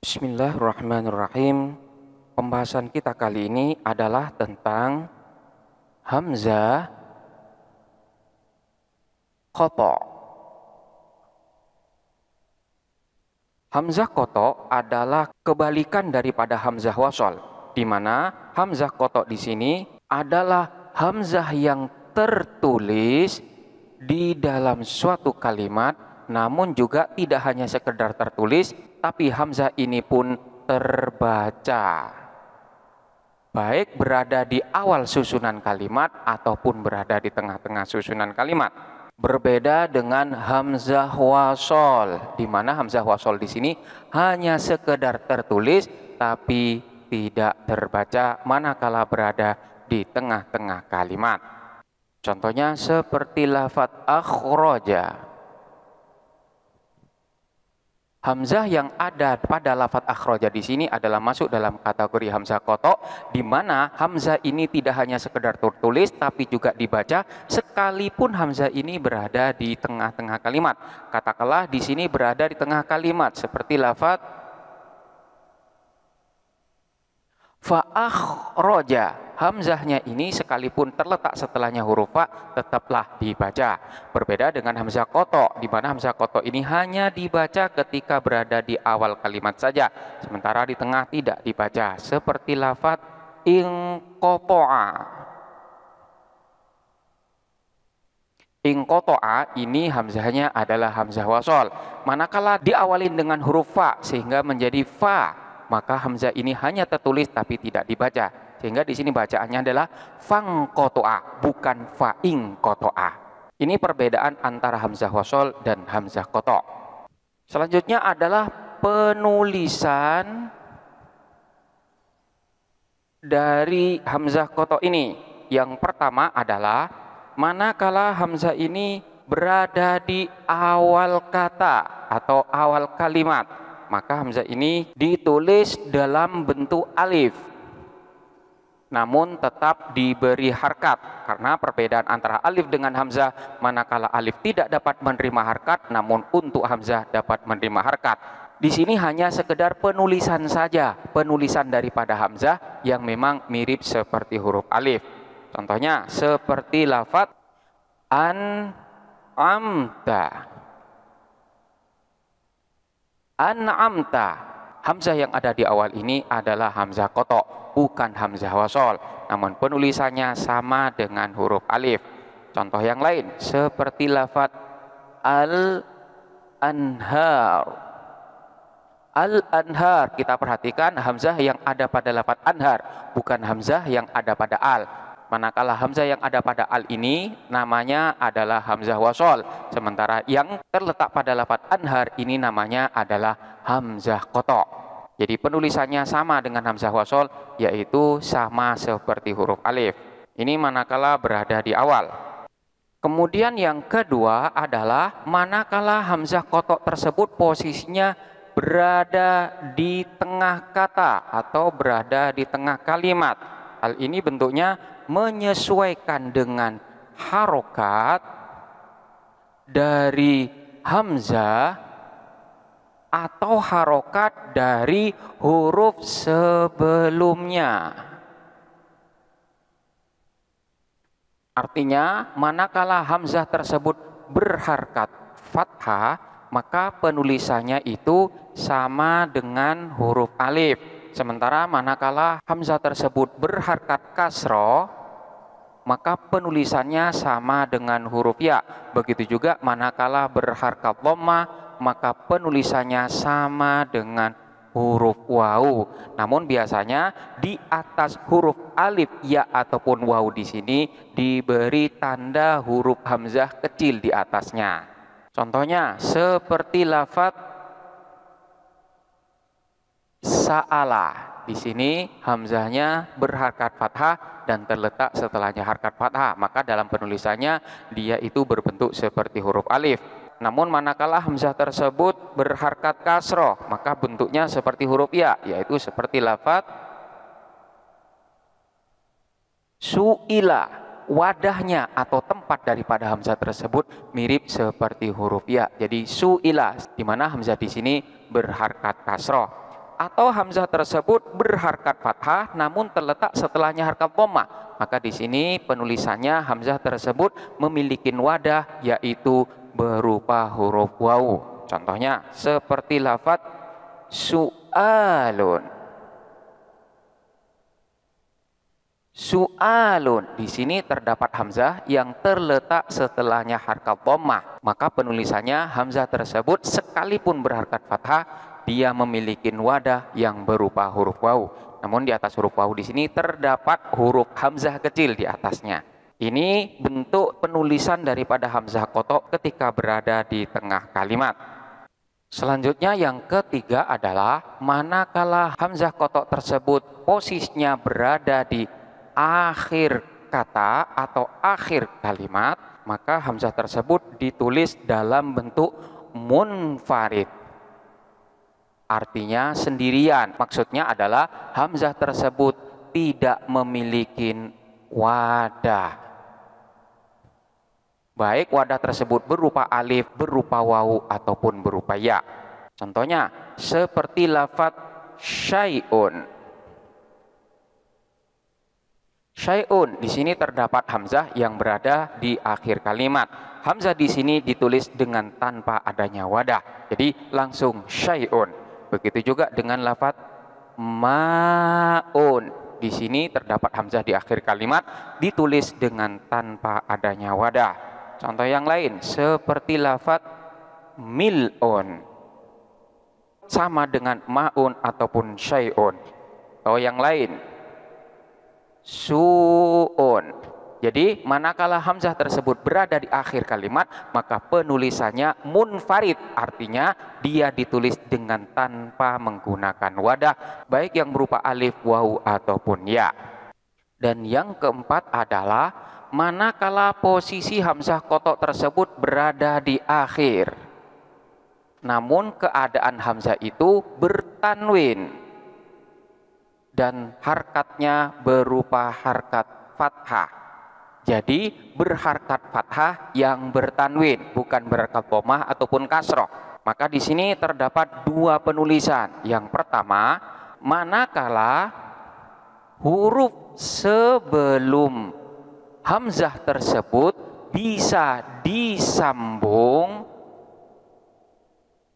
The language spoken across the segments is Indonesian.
Bismillahirrahmanirrahim. Pembahasan kita kali ini adalah tentang hamzah koto. Hamzah koto adalah kebalikan daripada hamzah wasol, di mana hamzah koto di sini adalah hamzah yang tertulis di dalam suatu kalimat, namun juga tidak hanya sekedar tertulis, tapi hamzah ini pun terbaca. Baik berada di awal susunan kalimat ataupun berada di tengah-tengah susunan kalimat. Berbeda dengan hamzah wasol, di mana hamzah wasol di sini hanya sekedar tertulis tapi tidak terbaca manakala berada di tengah-tengah kalimat. Contohnya seperti lafat akhroja Hamzah yang ada pada lafat akhroja di sini adalah masuk dalam kategori hamzah kotok, di mana hamzah ini tidak hanya sekedar tertulis tapi juga dibaca sekalipun hamzah ini berada di tengah-tengah kalimat. Katakanlah di sini berada di tengah kalimat seperti lafat roja Hamzahnya ini sekalipun terletak setelahnya huruf fa tetaplah dibaca. Berbeda dengan hamzah koto, di mana hamzah koto ini hanya dibaca ketika berada di awal kalimat saja, sementara di tengah tidak dibaca. Seperti lafat ingkotoa. Ingkotoa ini hamzahnya adalah hamzah wasol. Manakala diawalin dengan huruf fa sehingga menjadi fa maka hamzah ini hanya tertulis tapi tidak dibaca. Sehingga di sini bacaannya adalah fang kotoa, bukan faing kotoa. Ini perbedaan antara hamzah wasol dan hamzah koto. Selanjutnya adalah penulisan dari hamzah koto ini. Yang pertama adalah manakala hamzah ini berada di awal kata atau awal kalimat maka hamzah ini ditulis dalam bentuk alif namun tetap diberi harkat karena perbedaan antara alif dengan hamzah manakala alif tidak dapat menerima harkat namun untuk hamzah dapat menerima harkat di sini hanya sekedar penulisan saja penulisan daripada hamzah yang memang mirip seperti huruf alif contohnya seperti lafat an amta an'amta. Hamzah yang ada di awal ini adalah hamzah kotok, bukan hamzah wasol. Namun penulisannya sama dengan huruf alif. Contoh yang lain seperti lafat al anhar. Al anhar kita perhatikan hamzah yang ada pada lafat anhar, bukan hamzah yang ada pada al. Manakala hamzah yang ada pada al ini namanya adalah hamzah wasol. Sementara yang terletak pada lafat anhar ini namanya adalah hamzah kotok. Jadi penulisannya sama dengan hamzah wasol yaitu sama seperti huruf alif. Ini manakala berada di awal. Kemudian yang kedua adalah manakala hamzah kotok tersebut posisinya berada di tengah kata atau berada di tengah kalimat Hal ini bentuknya menyesuaikan dengan harokat dari hamzah atau harokat dari huruf sebelumnya. Artinya, manakala hamzah tersebut berharkat fathah, maka penulisannya itu sama dengan huruf alif. Sementara manakala hamzah tersebut berharkat kasro, maka penulisannya sama dengan huruf ya. Begitu juga manakala berharkat loma, maka penulisannya sama dengan huruf wau. Namun biasanya di atas huruf alif ya ataupun wau di sini diberi tanda huruf hamzah kecil di atasnya. Contohnya seperti lafadz Sa'ala. Di sini hamzahnya berharkat fathah dan terletak setelahnya harkat fathah. Maka dalam penulisannya dia itu berbentuk seperti huruf alif. Namun manakala hamzah tersebut berharkat kasroh, maka bentuknya seperti huruf ya, yaitu seperti lafat su'ila. Wadahnya atau tempat daripada hamzah tersebut mirip seperti huruf ya. Jadi su'ila, di mana hamzah di sini berharkat kasroh atau hamzah tersebut berharkat fathah namun terletak setelahnya harkat dhamma maka di sini penulisannya hamzah tersebut memiliki wadah yaitu berupa huruf waw contohnya seperti lafat su'alun su'alun di sini terdapat hamzah yang terletak setelahnya harkat dhamma maka penulisannya hamzah tersebut sekalipun berharkat fathah dia memiliki wadah yang berupa huruf waw. Namun di atas huruf waw di sini terdapat huruf hamzah kecil di atasnya. Ini bentuk penulisan daripada hamzah kotok ketika berada di tengah kalimat. Selanjutnya yang ketiga adalah manakala hamzah kotok tersebut posisinya berada di akhir kata atau akhir kalimat, maka hamzah tersebut ditulis dalam bentuk munfarid artinya sendirian. Maksudnya adalah hamzah tersebut tidak memiliki wadah. Baik wadah tersebut berupa alif, berupa wau ataupun berupa ya. Contohnya seperti lafat syai'un. Syai'un di sini terdapat hamzah yang berada di akhir kalimat. Hamzah di sini ditulis dengan tanpa adanya wadah. Jadi langsung syai'un. Begitu juga dengan lafat maun. Di sini terdapat hamzah di akhir kalimat ditulis dengan tanpa adanya wadah. Contoh yang lain seperti lafat milun. Sama dengan maun ataupun syai'un. Atau yang lain suun jadi manakala hamzah tersebut berada di akhir kalimat, maka penulisannya munfarid, artinya dia ditulis dengan tanpa menggunakan wadah, baik yang berupa alif, wau ataupun ya. Dan yang keempat adalah manakala posisi hamzah kotok tersebut berada di akhir. Namun keadaan hamzah itu bertanwin dan harkatnya berupa harkat fathah jadi berharkat fathah yang bertanwin, bukan berharkat bomah ataupun kasroh. Maka di sini terdapat dua penulisan. Yang pertama, manakala huruf sebelum hamzah tersebut bisa disambung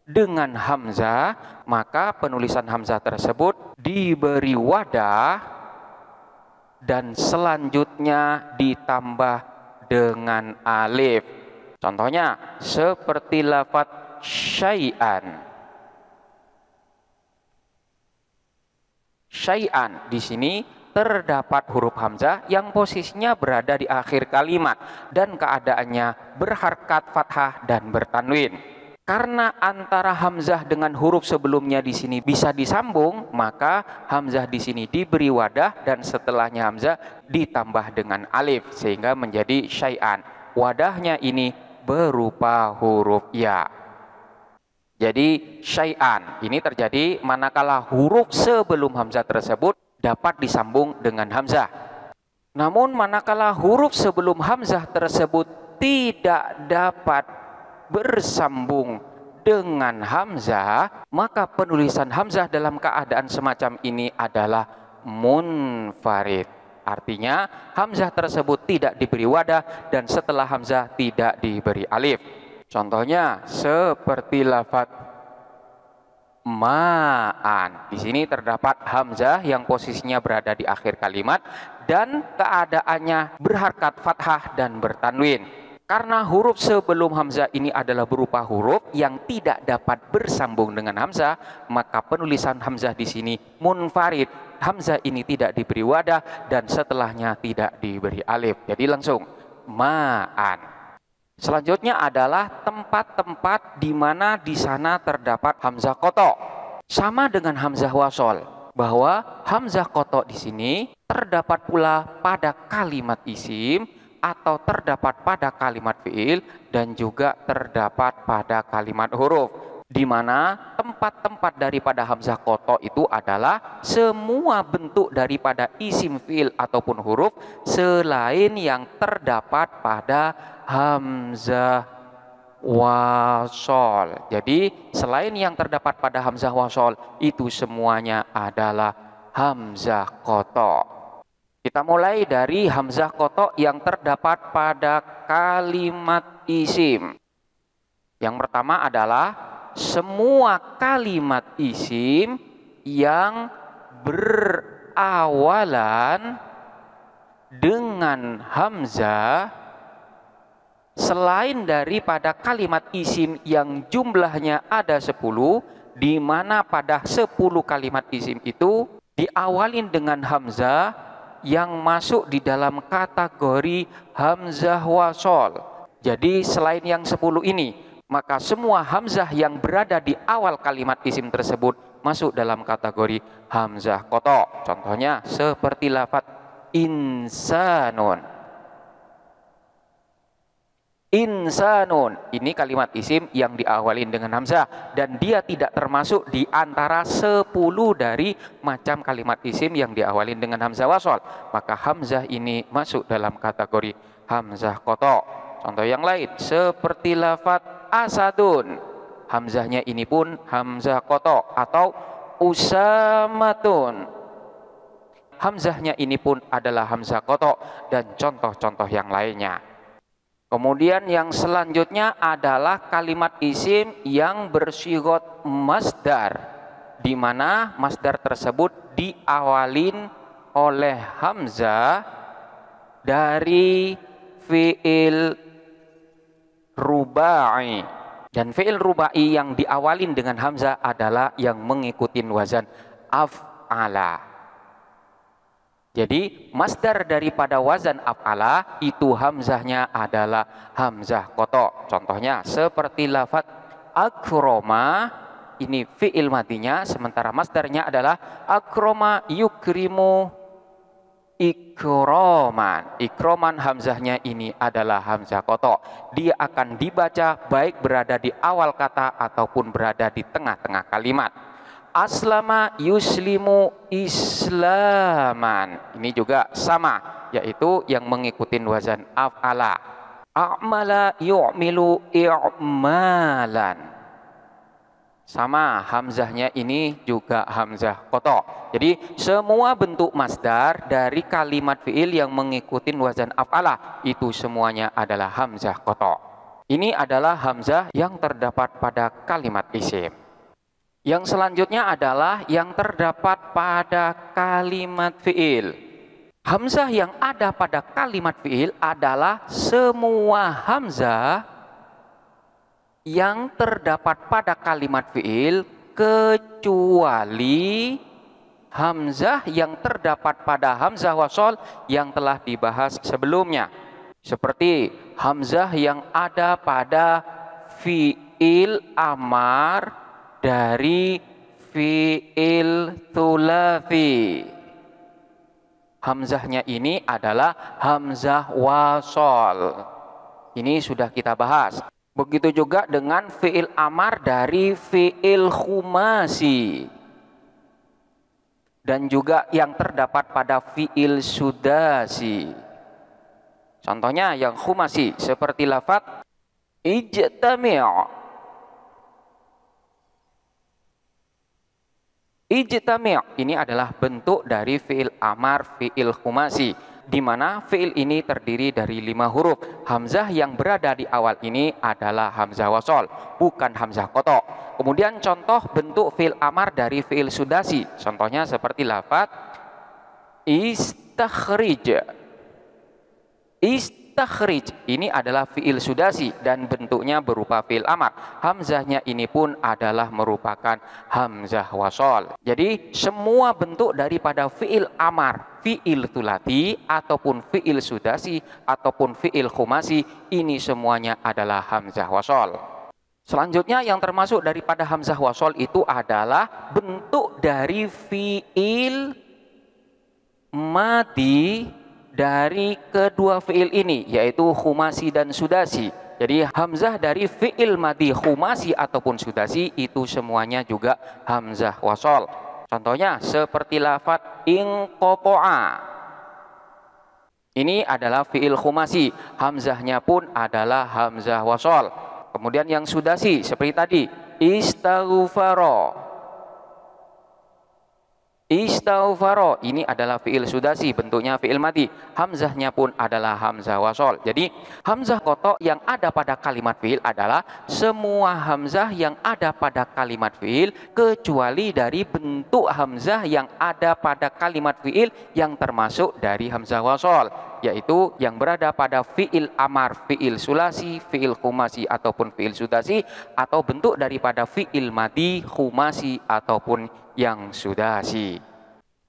dengan hamzah, maka penulisan hamzah tersebut diberi wadah dan selanjutnya ditambah dengan alif. Contohnya seperti lafat syai'an. Syai'an di sini terdapat huruf hamzah yang posisinya berada di akhir kalimat dan keadaannya berharkat fathah dan bertanwin. Karena antara hamzah dengan huruf sebelumnya di sini bisa disambung, maka hamzah di sini diberi wadah dan setelahnya hamzah ditambah dengan alif sehingga menjadi syai'an. Wadahnya ini berupa huruf ya. Jadi syai'an ini terjadi manakala huruf sebelum hamzah tersebut dapat disambung dengan hamzah. Namun manakala huruf sebelum hamzah tersebut tidak dapat bersambung dengan Hamzah, maka penulisan Hamzah dalam keadaan semacam ini adalah munfarid. Artinya, Hamzah tersebut tidak diberi wadah dan setelah Hamzah tidak diberi alif. Contohnya, seperti lafat ma'an. Di sini terdapat Hamzah yang posisinya berada di akhir kalimat dan keadaannya berharkat fathah dan bertanwin. Karena huruf sebelum hamzah ini adalah berupa huruf yang tidak dapat bersambung dengan hamzah, maka penulisan hamzah di sini munfarid. Hamzah ini tidak diberi wadah dan setelahnya tidak diberi alif. Jadi langsung ma'an. Selanjutnya adalah tempat-tempat di mana di sana terdapat hamzah koto. Sama dengan hamzah wasol, bahwa hamzah koto di sini terdapat pula pada kalimat isim atau terdapat pada kalimat fiil dan juga terdapat pada kalimat huruf di mana tempat-tempat daripada hamzah koto itu adalah semua bentuk daripada isim fiil ataupun huruf selain yang terdapat pada hamzah wasol. Jadi selain yang terdapat pada hamzah wasol itu semuanya adalah hamzah koto. Kita mulai dari hamzah kotok yang terdapat pada kalimat isim. Yang pertama adalah semua kalimat isim yang berawalan dengan hamzah selain daripada kalimat isim yang jumlahnya ada 10 di mana pada 10 kalimat isim itu diawalin dengan hamzah yang masuk di dalam kategori hamzah wasol. Jadi selain yang 10 ini, maka semua hamzah yang berada di awal kalimat isim tersebut masuk dalam kategori hamzah kotok. Contohnya seperti lafat insanun insanun. Ini kalimat isim yang diawalin dengan hamzah dan dia tidak termasuk di antara 10 dari macam kalimat isim yang diawalin dengan hamzah wasol. Maka hamzah ini masuk dalam kategori hamzah koto. Contoh yang lain seperti lafat asadun. Hamzahnya ini pun hamzah koto atau usamatun. Hamzahnya ini pun adalah hamzah koto dan contoh-contoh yang lainnya. Kemudian yang selanjutnya adalah kalimat isim yang bersyukur masdar di mana masdar tersebut diawalin oleh hamzah dari fiil rubai dan fiil rubai yang diawalin dengan hamzah adalah yang mengikuti wazan af'ala jadi masdar daripada wazan af'ala itu hamzahnya adalah hamzah koto. Contohnya seperti lafat akroma ini fi'il matinya sementara masdarnya adalah akroma yukrimu ikroman. Ikroman hamzahnya ini adalah hamzah koto. Dia akan dibaca baik berada di awal kata ataupun berada di tengah-tengah kalimat aslama yuslimu islaman. Ini juga sama, yaitu yang mengikuti wazan af'ala. A'mala yu'milu i'malan. Sama hamzahnya ini juga hamzah koto. Jadi semua bentuk masdar dari kalimat fi'il yang mengikuti wazan af'ala itu semuanya adalah hamzah koto. Ini adalah hamzah yang terdapat pada kalimat isim. Yang selanjutnya adalah yang terdapat pada kalimat fi'il. Hamzah yang ada pada kalimat fi'il adalah semua hamzah yang terdapat pada kalimat fi'il kecuali hamzah yang terdapat pada hamzah wasol yang telah dibahas sebelumnya. Seperti hamzah yang ada pada fi'il amar dari fi'il tulafi. Hamzahnya ini adalah hamzah wasol. Ini sudah kita bahas. Begitu juga dengan fi'il amar dari fi'il khumasi. Dan juga yang terdapat pada fi'il sudasi. Contohnya yang khumasi seperti lafat ijtami' Ijtami' ini adalah bentuk dari fiil amar, fiil khumasi di mana fiil ini terdiri dari lima huruf. Hamzah yang berada di awal ini adalah hamzah wasol, bukan hamzah kotok. Kemudian contoh bentuk fiil amar dari fiil sudasi. Contohnya seperti lafat istakhrij. Istakhrij Takhrij ini adalah fiil sudasi dan bentuknya berupa fiil amar. Hamzahnya ini pun adalah merupakan hamzah wasol. Jadi semua bentuk daripada fiil amar, fiil tulati ataupun fiil sudasi ataupun fiil khumasi ini semuanya adalah hamzah wasol. Selanjutnya yang termasuk daripada hamzah wasol itu adalah bentuk dari fiil mati dari kedua fiil ini yaitu humasi dan sudasi. Jadi hamzah dari fiil mati humasi ataupun sudasi itu semuanya juga hamzah wasol. Contohnya seperti lafat ingkopoa. Ini adalah fiil humasi, hamzahnya pun adalah hamzah wasol. Kemudian yang sudasi seperti tadi istaghfara Istaufaro ini adalah fiil sudasi bentuknya fiil mati. Hamzahnya pun adalah hamzah wasol. Jadi hamzah koto yang ada pada kalimat fiil adalah semua hamzah yang ada pada kalimat fiil kecuali dari bentuk hamzah yang ada pada kalimat fiil yang termasuk dari hamzah wasol yaitu yang berada pada fiil amar, fiil sulasi, fiil kumasi ataupun fiil sudasi atau bentuk daripada fiil madi, kumasi ataupun yang sudasi.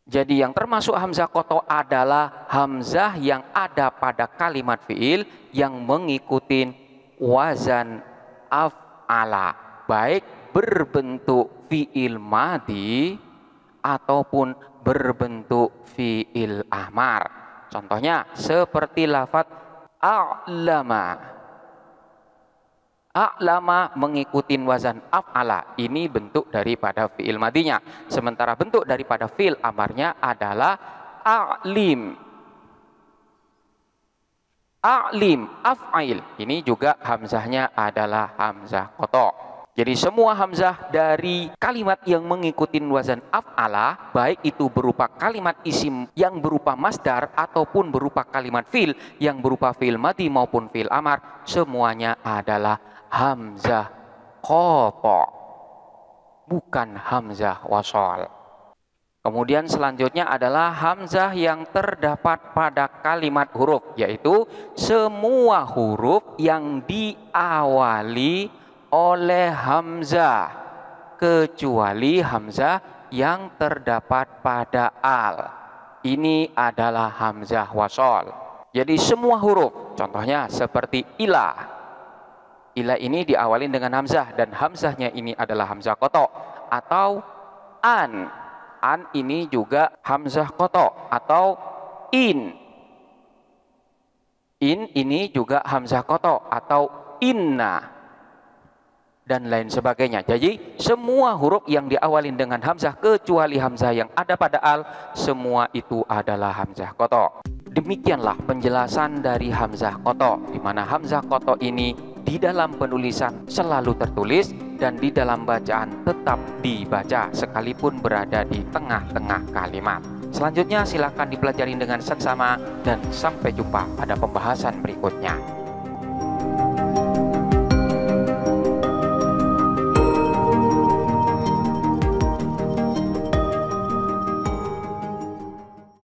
Jadi yang termasuk hamzah koto adalah hamzah yang ada pada kalimat fiil yang mengikuti wazan af'ala baik berbentuk fiil madi ataupun berbentuk fiil amar. Contohnya seperti lafat a'lama. A'lama mengikuti wazan af'ala. Ini bentuk daripada fi'il madinya. Sementara bentuk daripada fi'il amarnya adalah a'lim. A'lim, af'ail. Ini juga hamzahnya adalah hamzah kotok. Jadi semua hamzah dari kalimat yang mengikuti wazan af'ala, baik itu berupa kalimat isim yang berupa masdar ataupun berupa kalimat fil yang berupa fil mati maupun fil amar, semuanya adalah hamzah qata bukan hamzah wasal. Kemudian selanjutnya adalah hamzah yang terdapat pada kalimat huruf, yaitu semua huruf yang diawali oleh Hamzah kecuali Hamzah yang terdapat pada al. Ini adalah Hamzah wasol. Jadi semua huruf, contohnya seperti ila. Ila ini diawalin dengan Hamzah dan Hamzahnya ini adalah Hamzah koto atau an. An ini juga Hamzah koto atau in. In ini juga Hamzah koto atau inna dan lain sebagainya. Jadi semua huruf yang diawalin dengan hamzah kecuali hamzah yang ada pada al, semua itu adalah hamzah koto. Demikianlah penjelasan dari hamzah koto, di mana hamzah koto ini di dalam penulisan selalu tertulis dan di dalam bacaan tetap dibaca sekalipun berada di tengah-tengah kalimat. Selanjutnya silahkan dipelajari dengan seksama dan sampai jumpa pada pembahasan berikutnya.